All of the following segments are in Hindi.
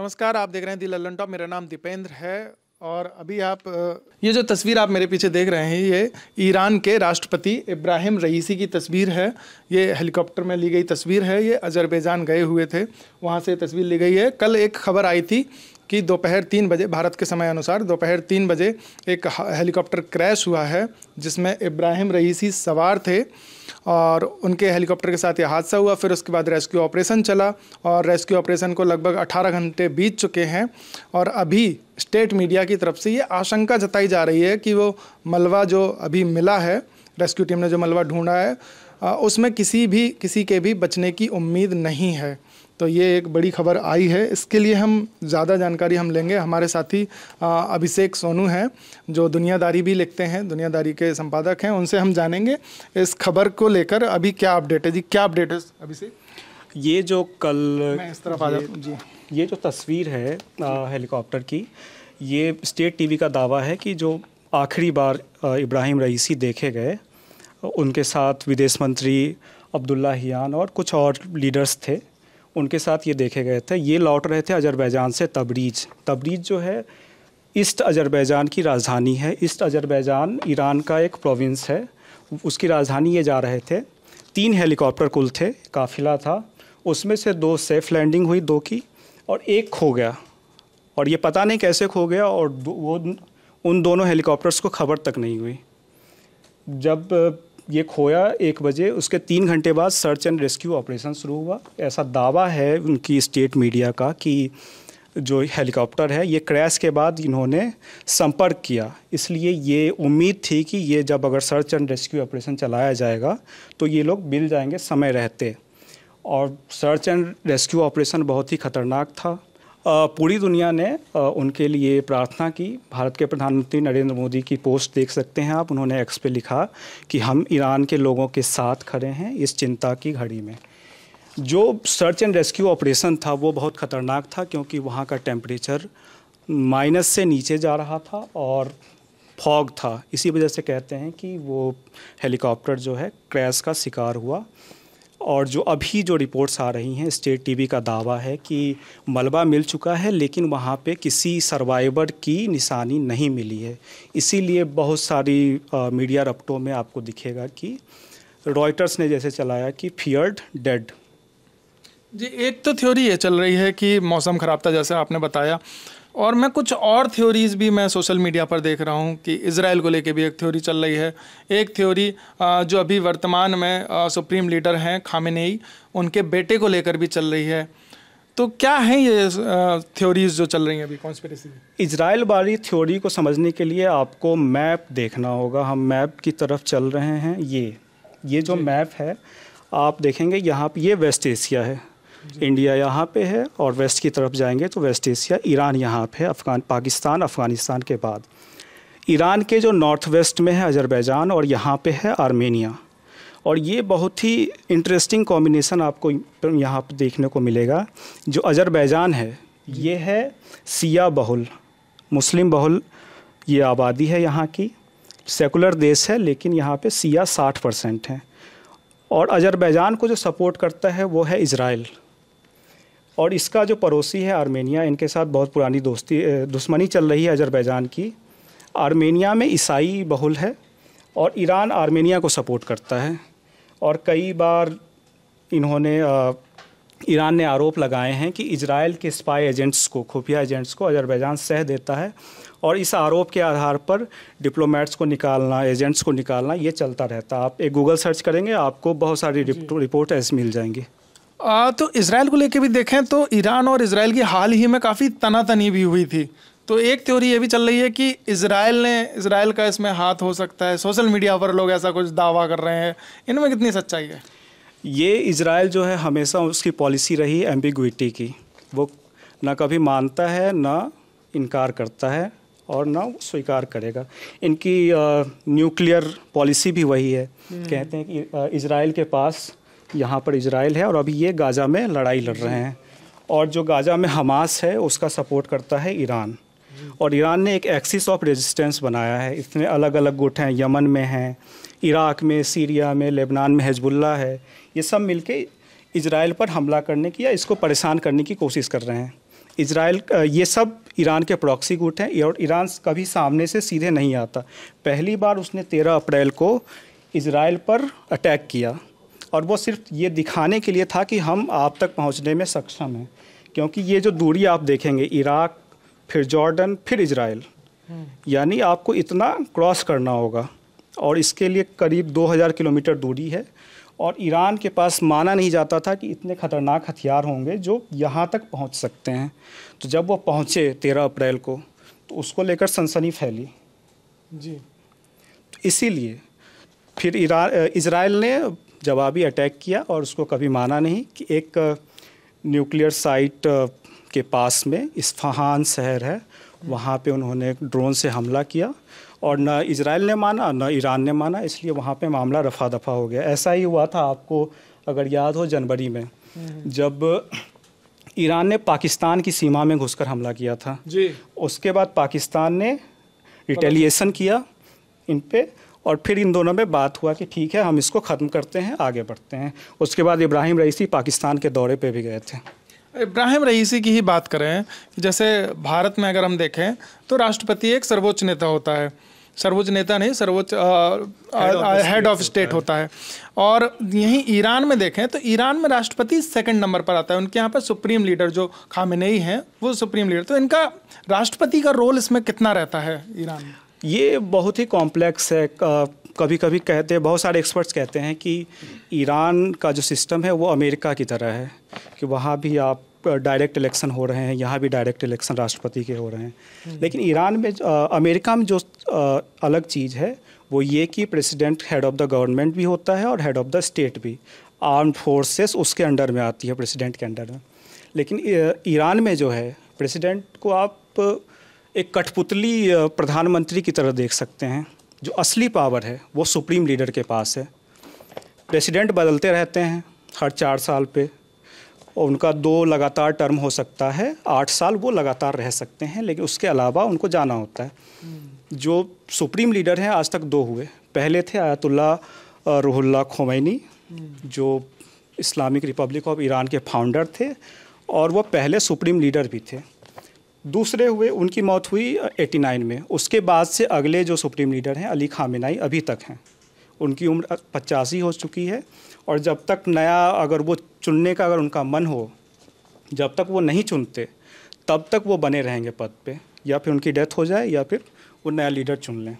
नमस्कार आप देख रहे हैं दी लल्लन टॉप मेरा नाम दीपेंद्र है और अभी आप ये जो तस्वीर आप मेरे पीछे देख रहे हैं ये ईरान के राष्ट्रपति इब्राहिम रईसी की तस्वीर है ये हेलीकॉप्टर में ली गई तस्वीर है ये अजरबैजान गए हुए थे वहाँ से तस्वीर ली गई है कल एक खबर आई थी कि दोपहर तीन बजे भारत के समय अनुसार दोपहर तीन बजे एक हेलीकॉप्टर क्रैश हुआ है जिसमें इब्राहिम रईसी सवार थे और उनके हेलीकॉप्टर के साथ यह हादसा हुआ फिर उसके बाद रेस्क्यू ऑपरेशन चला और रेस्क्यू ऑपरेशन को लगभग 18 घंटे बीत चुके हैं और अभी स्टेट मीडिया की तरफ से ये आशंका जताई जा रही है कि वो मलबा जो अभी मिला है रेस्क्यू टीम ने जो मलबा ढूंढा है उसमें किसी भी किसी के भी बचने की उम्मीद नहीं है तो ये एक बड़ी खबर आई है इसके लिए हम ज़्यादा जानकारी हम लेंगे हमारे साथी अभिषेक सोनू हैं जो दुनियादारी भी लिखते हैं दुनियादारी के संपादक हैं उनसे हम जानेंगे इस खबर को लेकर अभी क्या अपडेट है जी क्या अपडेट है अभिषेक ये जो कल मैं इस तरफ आ जाता जी ये जो तस्वीर है हेलीकॉप्टर की ये स्टेट टीवी का दावा है कि जो आखिरी बार इब्राहिम रईसी देखे गए उनके साथ विदेश मंत्री अब्दुल्ला हियान और कुछ और लीडर्स थे उनके साथ ये देखे गए थे ये लौट रहे थे अजरबैजान से तबरीज तबरीज जो है ईस्ट अजरबैजान की राजधानी है ईस्ट अजरबैजान ईरान का एक प्रोविंस है उसकी राजधानी ये जा रहे थे तीन हेलीकॉप्टर कुल थे काफिला था उसमें से दो सेफ लैंडिंग हुई दो की और एक खो गया और ये पता नहीं कैसे खो गया और वो उन दोनों हेलीकॉप्टर्स को खबर तक नहीं हुई जब ये खोया एक बजे उसके तीन घंटे बाद सर्च एंड रेस्क्यू ऑपरेशन शुरू हुआ ऐसा दावा है उनकी स्टेट मीडिया का कि जो हेलीकॉप्टर है ये क्रैश के बाद इन्होंने संपर्क किया इसलिए ये उम्मीद थी कि ये जब अगर सर्च एंड रेस्क्यू ऑपरेशन चलाया जाएगा तो ये लोग मिल जाएंगे समय रहते और सर्च एंड रेस्क्यू ऑपरेशन बहुत ही ख़तरनाक था पूरी दुनिया ने उनके लिए प्रार्थना की भारत के प्रधानमंत्री नरेंद्र मोदी की पोस्ट देख सकते हैं आप उन्होंने एक्स पे लिखा कि हम ईरान के लोगों के साथ खड़े हैं इस चिंता की घड़ी में जो सर्च एंड रेस्क्यू ऑपरेशन था वो बहुत ख़तरनाक था क्योंकि वहाँ का टेम्परेचर माइनस से नीचे जा रहा था और फॉग था इसी वजह से कहते हैं कि वो हेलीकॉप्टर जो है क्रैश का शिकार हुआ और जो अभी जो रिपोर्ट्स आ रही हैं स्टेट टीवी का दावा है कि मलबा मिल चुका है लेकिन वहाँ पे किसी सर्वाइवर की निशानी नहीं मिली है इसीलिए बहुत सारी आ, मीडिया रपटों में आपको दिखेगा कि रॉयटर्स ने जैसे चलाया कि फियर्ड डेड जी एक तो थ्योरी ये चल रही है कि मौसम ख़राब था जैसे आपने बताया और मैं कुछ और थ्योरीज भी मैं सोशल मीडिया पर देख रहा हूँ कि इसराइल को लेके भी एक थ्योरी चल रही है एक थ्योरी जो अभी वर्तमान में सुप्रीम लीडर हैं खामिनेई उनके बेटे को लेकर भी चल रही है तो क्या है ये थ्योरीज जो चल रही हैं अभी कॉन्स्परेसी इसराइल वाली थ्योरी को समझने के लिए आपको मैप देखना होगा हम मैप की तरफ चल रहे हैं ये ये जो मैप है आप देखेंगे यहाँ पे ये वेस्ट एशिया है इंडिया यहाँ पे है और वेस्ट की तरफ जाएंगे तो वेस्ट एशिया ईरान यहाँ पे अफगान पाकिस्तान अफगानिस्तान के बाद ईरान के जो नॉर्थ वेस्ट में है अजरबैजान और यहाँ पे है आर्मेनिया और ये बहुत ही इंटरेस्टिंग कॉम्बिनेशन आपको यहाँ पर देखने को मिलेगा जो अजरबैजान है ये है सिया बहुल मुस्लिम बहुल ये आबादी है यहाँ की सेकुलर देश है लेकिन यहाँ पे सिया साठ परसेंट हैं और अजरबैजान को जो सपोर्ट करता है वो है इसराइल और इसका जो पड़ोसी है आर्मेनिया इनके साथ बहुत पुरानी दोस्ती दुश्मनी चल रही है अजरबैजान की आर्मेनिया में ईसाई बहुल है और ईरान आर्मेनिया को सपोर्ट करता है और कई बार इन्होंने ईरान ने आरोप लगाए हैं कि इजराइल के स्पाई एजेंट्स को खुफिया एजेंट्स को अजरबैजान सह देता है और इस आरोप के आधार पर डिप्लोमेट्स को निकालना एजेंट्स को निकालना ये चलता रहता है आप एक गूगल सर्च करेंगे आपको बहुत सारी रिपोर्ट ऐसे मिल जाएंगी आ, तो इसराइल को लेके भी देखें तो ईरान और इसराइल की हाल ही में काफ़ी तनातनी भी हुई थी तो एक थ्योरी ये भी चल रही है कि इसराइल ने इसराइल का इसमें हाथ हो सकता है सोशल मीडिया पर लोग ऐसा कुछ दावा कर रहे हैं इनमें कितनी सच्चाई है ये इसराइल जो है हमेशा उसकी पॉलिसी रही एम्बिगुइटी की वो ना कभी मानता है ना इनकार करता है और ना स्वीकार करेगा इनकी न्यूक्लियर पॉलिसी भी वही है हम्म। कहते हैं कि इसराइल के पास यहाँ पर इसराइल है और अभी ये गाज़ा में लड़ाई लड़ रहे हैं और जो गाज़ा में हमास है उसका सपोर्ट करता है ईरान और ईरान ने एक एक्सिस ऑफ रेजिस्टेंस बनाया है इसमें अलग अलग गुट हैं यमन में हैं इराक़ में सीरिया में लेबनान में हिजबुल्ला है ये सब मिलके इसराइल पर हमला करने की या इसको परेशान करने की कोशिश कर रहे हैं इसराइल ये सब ईरान के प्रॉक्सी गुट हैं और ईरान कभी सामने से सीधे नहीं आता पहली बार उसने तेरह अप्रैल को इसराइल पर अटैक किया और वो सिर्फ ये दिखाने के लिए था कि हम आप तक पहुँचने में सक्षम हैं क्योंकि ये जो दूरी आप देखेंगे इराक फिर जॉर्डन फिर इसराइल यानी आपको इतना क्रॉस करना होगा और इसके लिए करीब 2000 किलोमीटर दूरी है और ईरान के पास माना नहीं जाता था कि इतने ख़तरनाक हथियार होंगे जो यहाँ तक पहुँच सकते हैं तो जब वो पहुँचे तेरह अप्रैल को तो उसको लेकर सनसनी फैली जी तो इसीलिए फिर ईरान इसराइल ने जवाबी अटैक किया और उसको कभी माना नहीं कि एक न्यूक्लियर साइट के पास में इस्फहान शहर है वहाँ पे उन्होंने ड्रोन से हमला किया और न इसराइल ने माना न ईरान ने माना इसलिए वहाँ पे मामला रफा दफा हो गया ऐसा ही हुआ था आपको अगर याद हो जनवरी में हम्म। जब ईरान ने पाकिस्तान की सीमा में घुसकर हमला किया था जी उसके बाद पाकिस्तान ने रिटेलिएशन किया इन पे और फिर इन दोनों में बात हुआ कि ठीक है हम इसको ख़त्म करते हैं आगे बढ़ते हैं उसके बाद इब्राहिम रईसी पाकिस्तान के दौरे पर भी गए थे इब्राहिम रईसी की ही बात करें कि जैसे भारत में अगर हम देखें तो राष्ट्रपति एक सर्वोच्च नेता होता है सर्वोच्च नेता नहीं सर्वोच्च हेड ऑफ स्टेट होता है और यहीं ईरान में देखें तो ईरान में राष्ट्रपति सेकंड नंबर पर आता है उनके यहाँ पर सुप्रीम लीडर जो खामिनई हैं वो सुप्रीम लीडर तो इनका राष्ट्रपति का रोल इसमें कितना रहता है ईरान में ये बहुत ही कॉम्प्लेक्स है कभी कभी कहते हैं बहुत सारे एक्सपर्ट्स कहते हैं कि ईरान का जो सिस्टम है वो अमेरिका की तरह है कि वहाँ भी आप डायरेक्ट इलेक्शन हो रहे हैं यहाँ भी डायरेक्ट इलेक्शन राष्ट्रपति के हो रहे हैं हम्म। लेकिन ईरान में आ, अमेरिका में जो आ, अलग चीज़ है वो ये कि president head of the government भी होता है और हेड ऑफ़ द स्टेट भी आर्म फोर्सेस उसके अंडर में आती है प्रेसिडेंट के अंडर में लेकिन ईरान में जो है प्रेसिडेंट को आप एक कठपुतली प्रधानमंत्री की तरह देख सकते हैं जो असली पावर है वो सुप्रीम लीडर के पास है प्रेसिडेंट बदलते रहते हैं हर चार साल पे और उनका दो लगातार टर्म हो सकता है आठ साल वो लगातार रह सकते हैं लेकिन उसके अलावा उनको जाना होता है जो सुप्रीम लीडर हैं आज तक दो हुए पहले थे आयतुल्ला रूहुल्ला खोमैनी जो इस्लामिक रिपब्लिक ऑफ ईरान के फाउंडर थे और वो पहले सुप्रीम लीडर भी थे दूसरे हुए उनकी मौत हुई 89 में उसके बाद से अगले जो सुप्रीम लीडर हैं अली खामिनाई अभी तक हैं उनकी उम्र पचासी हो चुकी है और जब तक नया अगर वो चुनने का अगर उनका मन हो जब तक वो नहीं चुनते तब तक वो बने रहेंगे पद पे या फिर उनकी डेथ हो जाए या फिर वो नया लीडर चुन लें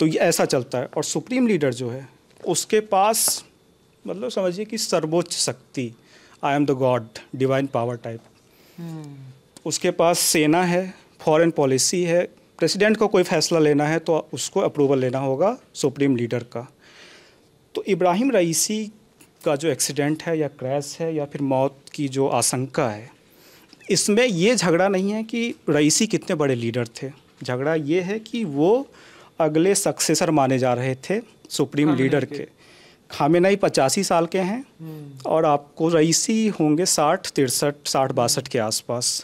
तो ये ऐसा चलता है और सुप्रीम लीडर जो है उसके पास मतलब समझिए कि सर्वोच्च शक्ति I am the God divine power type उसके पास सेना है फॉरेन पॉलिसी है प्रेसिडेंट का को कोई फैसला लेना है तो उसको अप्रूवल लेना होगा सुप्रीम लीडर का तो इब्राहिम रईसी का जो एक्सीडेंट है या क्रैश है या फिर मौत की जो आशंका है इसमें ये झगड़ा नहीं है कि रईसी कितने बड़े लीडर थे झगड़ा ये है कि वो अगले सक्सेसर माने जा रहे थे सुप्रीम लीडर के, के। पचासी साल के हैं हम्म। और आपको रईसी होंगे साठ तिरसठ साठ बासठ के आसपास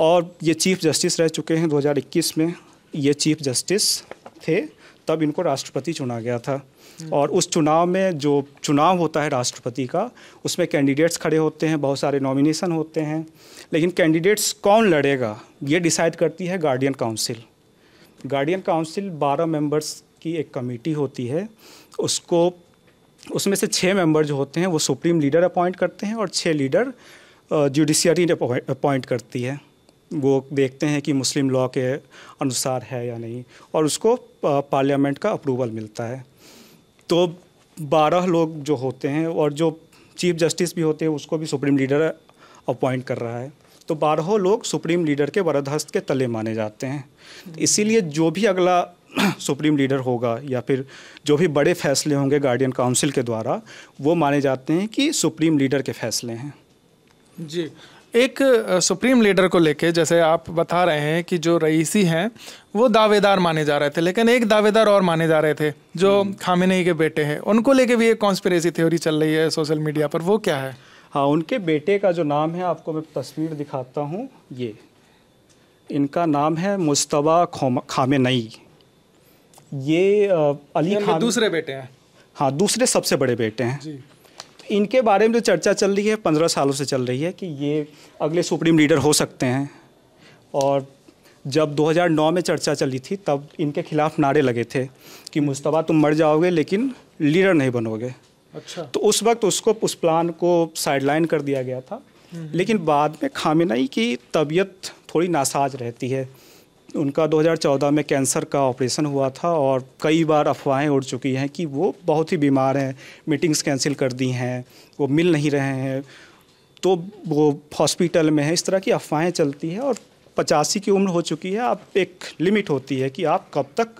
और ये चीफ जस्टिस रह चुके हैं 2021 में ये चीफ जस्टिस थे तब इनको राष्ट्रपति चुना गया था और उस चुनाव में जो चुनाव होता है राष्ट्रपति का उसमें कैंडिडेट्स खड़े होते हैं बहुत सारे नॉमिनेशन होते हैं लेकिन कैंडिडेट्स कौन लड़ेगा ये डिसाइड करती है guardian council guardian council 12 members की एक कमेटी होती है उसको उसमें से छः मेंबर जो होते हैं वो सुप्रीम लीडर अपॉइंट करते हैं और छः लीडर जुडिशियरी अपॉइंट करती है वो देखते हैं कि मुस्लिम लॉ के अनुसार है या नहीं और उसको पार्लियामेंट का अप्रूवल मिलता है तो बारह लोग जो होते हैं और जो चीफ जस्टिस भी होते हैं उसको भी सुप्रीम लीडर अपॉइंट कर रहा है तो बारहों लोग सुप्रीम लीडर के वरदहस्त के तले माने जाते हैं इसीलिए जो भी अगला सुप्रीम लीडर होगा या फिर जो भी बड़े फैसले होंगे गार्डियन काउंसिल के द्वारा वो माने जाते हैं कि सुप्रीम लीडर के फैसले हैं जी एक सुप्रीम लीडर को लेके जैसे आप बता रहे हैं कि जो रईसी हैं वो दावेदार माने जा रहे थे लेकिन एक दावेदार और माने जा रहे थे जो हम्म। खामिनी के बेटे हैं उनको लेके भी एक कॉन्स्परेसी थ्योरी चल रही है सोशल मीडिया पर वो क्या है हाँ उनके बेटे का जो नाम है आपको मैं तस्वीर दिखाता हूँ ये इनका नाम है मुस्तबा खामेनई ये अली खान दूसरे बेटे हैं हाँ दूसरे सबसे बड़े बेटे हैं जी तो इनके बारे में जो चर्चा चल रही है पंद्रह सालों से चल रही है कि ये अगले सुप्रीम लीडर हो सकते हैं और जब 2009 में चर्चा चली थी तब इनके खिलाफ नारे लगे थे कि मुशतबा तुम मर जाओगे लेकिन लीडर नहीं बनोगे अच्छा तो उस वक्त उसको उस प्लान को साइडलाइन कर दिया गया था हम्म, हम्म। लेकिन बाद में खामिनाई की तबीयत थोड़ी नासाज रहती है उनका 2014 में कैंसर का ऑपरेशन हुआ था और कई बार अफवाहें उड़ चुकी हैं कि वो बहुत ही बीमार हैं मीटिंग्स कैंसिल कर दी हैं वो मिल नहीं रहे हैं तो वो हॉस्पिटल में है इस तरह की अफवाहें चलती हैं और पचासी की उम्र हो चुकी है आप एक लिमिट होती है कि आप कब तक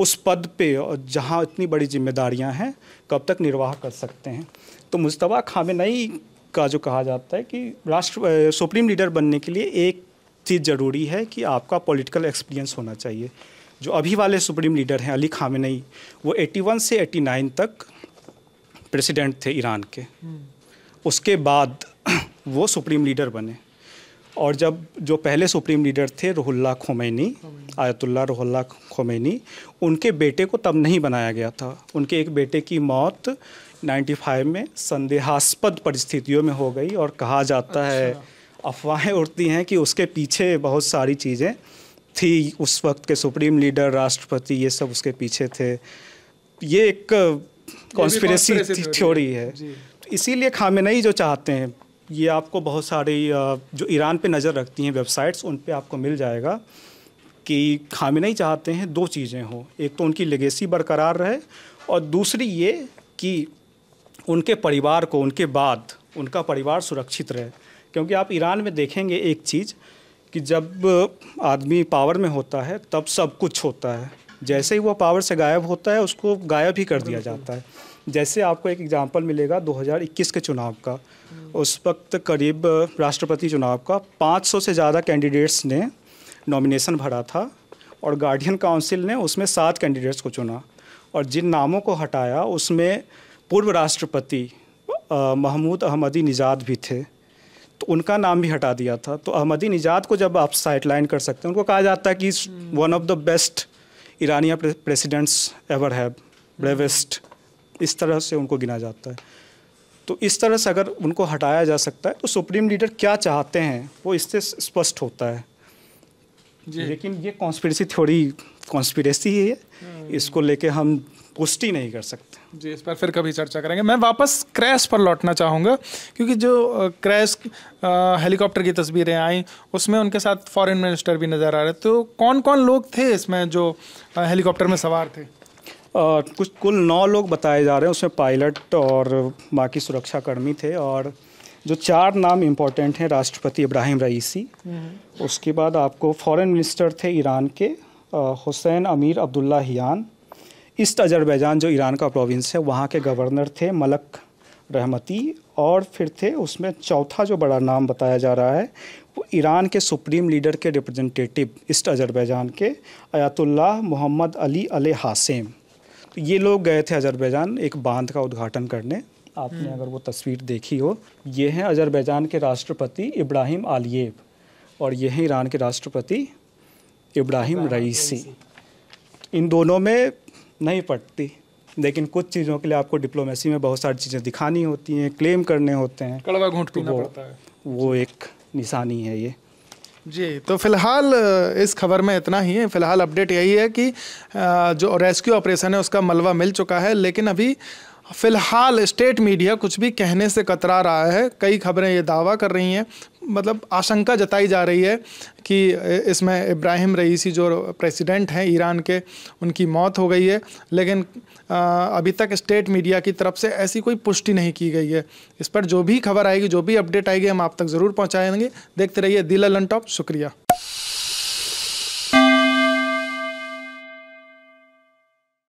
उस पद पे और जहाँ इतनी बड़ी जिम्मेदारियाँ हैं कब तक निर्वाह कर सकते हैं तो मुशतबा खामेनई का जो कहा जाता है कि राष्ट्र सुप्रीम लीडर बनने के लिए एक चीज़ ज़रूरी है कि आपका पॉलिटिकल एक्सपीरियंस होना चाहिए जो अभी वाले सुप्रीम लीडर हैं अली खामेनई वो 81 से 89 तक प्रेसिडेंट थे ईरान के हम्म। उसके बाद वो सुप्रीम लीडर बने और जब जो पहले सुप्रीम लीडर थे Ruhollah Khomeini Ayatollah Ruhollah Khomeini उनके बेटे को तब नहीं बनाया गया था उनके एक बेटे की मौत 95 में संदेहास्पद परिस्थितियों में हो गई और कहा जाता अच्छा। है अफवाहें उठती हैं कि उसके पीछे बहुत सारी चीज़ें थी उस वक्त के सुप्रीम लीडर राष्ट्रपति ये सब उसके पीछे थे ये एक कॉन्स्परेसी थ्योरी है इसीलिए खामेनई जो चाहते हैं ये आपको बहुत सारी जो ईरान पे नज़र रखती हैं वेबसाइट्स उन पे आपको मिल जाएगा कि खामेनई चाहते हैं दो चीज़ें हों एक तो उनकी लेगेसी बरकरार रहे और दूसरी ये कि उनके परिवार को उनके बाद उनका परिवार सुरक्षित रहे क्योंकि आप ईरान में देखेंगे एक चीज़ कि जब आदमी पावर में होता है तब सब कुछ होता है जैसे ही वो पावर से गायब होता है उसको गायब ही कर दिया जाता है जैसे आपको एक एग्जांपल मिलेगा 2021 के चुनाव का हम्म। उस वक्त करीब राष्ट्रपति चुनाव का 500 से ज़्यादा कैंडिडेट्स ने नॉमिनेशन भरा था और गार्डियन काउंसिल ने उसमें सात कैंडिडेट्स को चुना और जिन नामों को हटाया उसमें पूर्व राष्ट्रपति महमूद अहमदी निजात भी थे तो उनका नाम भी हटा दिया था तो अहमदी निजात को जब आप साइड लाइन कर सकते हैं उनको कहा जाता है कि one of the best Iranian presidents ever have bravest इस तरह से उनको गिना जाता है तो इस तरह से अगर उनको हटाया जा सकता है तो सुप्रीम लीडर क्या चाहते हैं वो इससे स्पष्ट होता है लेकिन ये कॉन्स्परेसी थोड़ी कॉन्स्परेसी ही है हम्म। इसको लेके हम पुष्टि नहीं कर सकते जी इस पर फिर कभी चर्चा करेंगे मैं वापस क्रैश पर लौटना चाहूँगा क्योंकि जो क्रैश हेलीकॉप्टर की तस्वीरें आई उसमें उनके साथ फॉरेन मिनिस्टर भी नज़र आ रहे तो कौन कौन लोग थे इसमें जो हेलीकॉप्टर में सवार थे आ, कुछ कुल नौ लोग बताए जा रहे हैं उसमें पायलट और बाकी सुरक्षाकर्मी थे और जो चार नाम इम्पोर्टेंट हैं राष्ट्रपति इब्राहिम रईसी हम्म। उसके बाद आपको फॉरेन मिनिस्टर थे ईरान के Hossein Amir Abdollahian East Azerbaijan जो ईरान का प्रोविंस है वहाँ के गवर्नर थे मलक रहमती और फिर थे उसमें चौथा जो बड़ा नाम बताया जा रहा है वो ईरान के सुप्रीम लीडर के रिप्रेजेंटेटिव ईस्ट अजरबैजान के Ayatollah Mohammad Ali Al Hashem तो ये लोग गए थे अजरबैजान एक बांध का उद्घाटन करने आपने हम्म। अगर वो तस्वीर देखी हो ये हैं अजरबैजान के राष्ट्रपति इब्राहिम आलिएब और ये हैं ईरान के राष्ट्रपति इब्राहिम रईसी इन दोनों में नहीं पटती लेकिन कुछ चीज़ों के लिए आपको डिप्लोमेसी में बहुत सारी चीज़ें दिखानी होती हैं क्लेम करने होते हैं कड़वा घूट तो पीना पड़ता है वो एक निशानी है ये जी तो फिलहाल इस खबर में इतना ही है फिलहाल अपडेट यही है कि जो रेस्क्यू ऑपरेशन है उसका मलबा मिल चुका है लेकिन अभी फिलहाल स्टेट मीडिया कुछ भी कहने से कतरा रहा है कई खबरें ये दावा कर रही हैं मतलब आशंका जताई जा रही है कि इसमें इब्राहिम रईसी जो प्रेसिडेंट हैं ईरान के उनकी मौत हो गई है लेकिन अभी तक स्टेट मीडिया की तरफ से ऐसी कोई पुष्टि नहीं की गई है इस पर जो भी खबर आएगी जो भी अपडेट आएगी हम आप तक ज़रूर पहुँचाएंगे देखते रहिए दिल अलन टॉप शुक्रिया